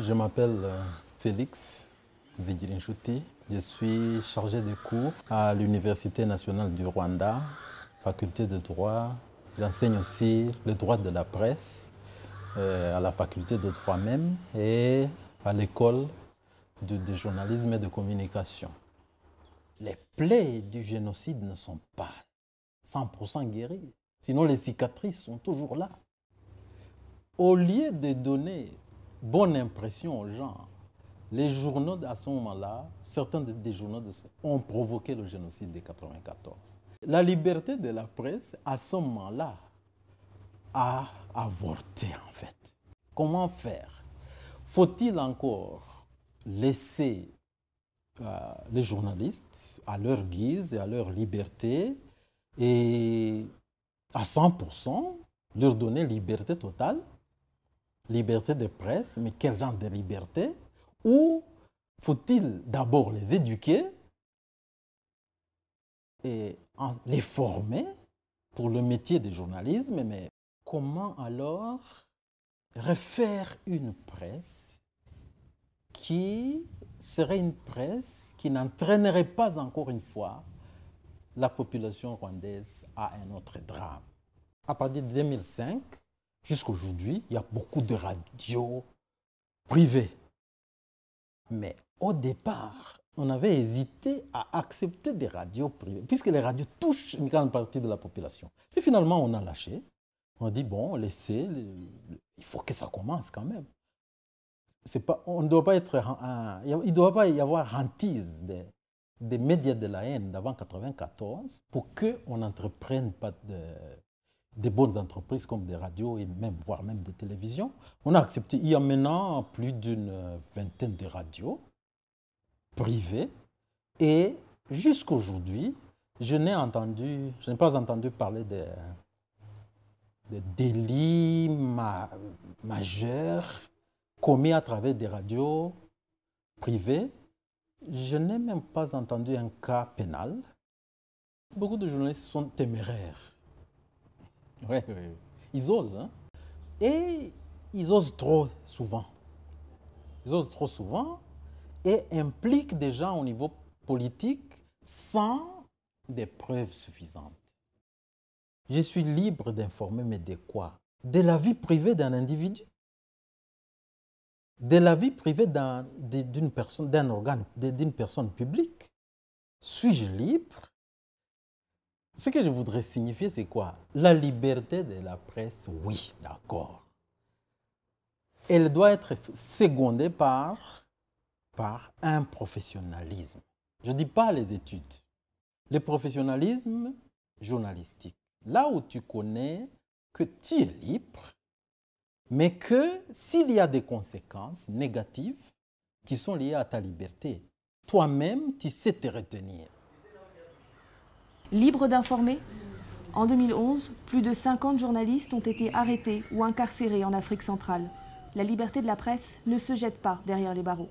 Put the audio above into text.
je m'appelle euh, Félix Zigirinchuti. Je suis chargé de cours à l'Université nationale du Rwanda, faculté de droit. J'enseigne aussi le droit de la presse euh, à la faculté de droit même et à l'école de, de journalisme et de communication. Les plaies du génocide ne sont pas 100% guéries, sinon les cicatrices sont toujours là. Au lieu de donner bonne impression aux gens. Les journaux, à ce moment-là, certains des journaux de ont provoqué le génocide de 1994. La liberté de la presse, à ce moment-là, a avorté, en fait. Comment faire Faut-il encore laisser euh, les journalistes à leur guise et à leur liberté et à 100% leur donner liberté totale liberté de presse, mais quel genre de liberté Ou faut-il d'abord les éduquer et les former pour le métier de journalisme, mais comment alors refaire une presse qui serait une presse qui n'entraînerait pas encore une fois la population rwandaise à un autre drame À partir de 2005, Jusqu'aujourd'hui, il y a beaucoup de radios privées. Mais au départ, on avait hésité à accepter des radios privées, puisque les radios touchent une grande partie de la population. Puis finalement, on a lâché. On dit, bon, laissez, il faut que ça commence quand même. on ne doit pas être, il ne doit pas y avoir hantise des, des médias de la haine d'avant 1994 pour qu'on n'entreprenne pas de, des bonnes entreprises comme des radios et même, voire même des télévisions. On a accepté, il y a maintenant plus d'une vingtaine de radios privées. Et jusqu'aujourd'hui, je n'ai entendu, je n'ai pas entendu parler de délits majeurs commis à travers des radios privées. Je n'ai même pas entendu un cas pénal. Beaucoup de journalistes sont téméraires oui, oui. Ils osent. Hein. Et ils osent trop souvent. Ils osent trop souvent et impliquent des gens au niveau politique sans des preuves suffisantes. Je suis libre d'informer, mais de quoi De la vie privée d'un individu De la vie privée d'une personne, d'un organe, d'une personne publique Suis-je libre ce que je voudrais signifier, c'est quoi La liberté de la presse, oui, d'accord. Elle doit être secondée par, par un professionnalisme. Je ne dis pas les études. Le professionnalisme journalistique. Là où tu connais que tu es libre, mais que s'il y a des conséquences négatives qui sont liées à ta liberté, toi-même, tu sais te retenir. Libre d'informer, en 2011, plus de 50 journalistes ont été arrêtés ou incarcérés en Afrique centrale. La liberté de la presse ne se jette pas derrière les barreaux.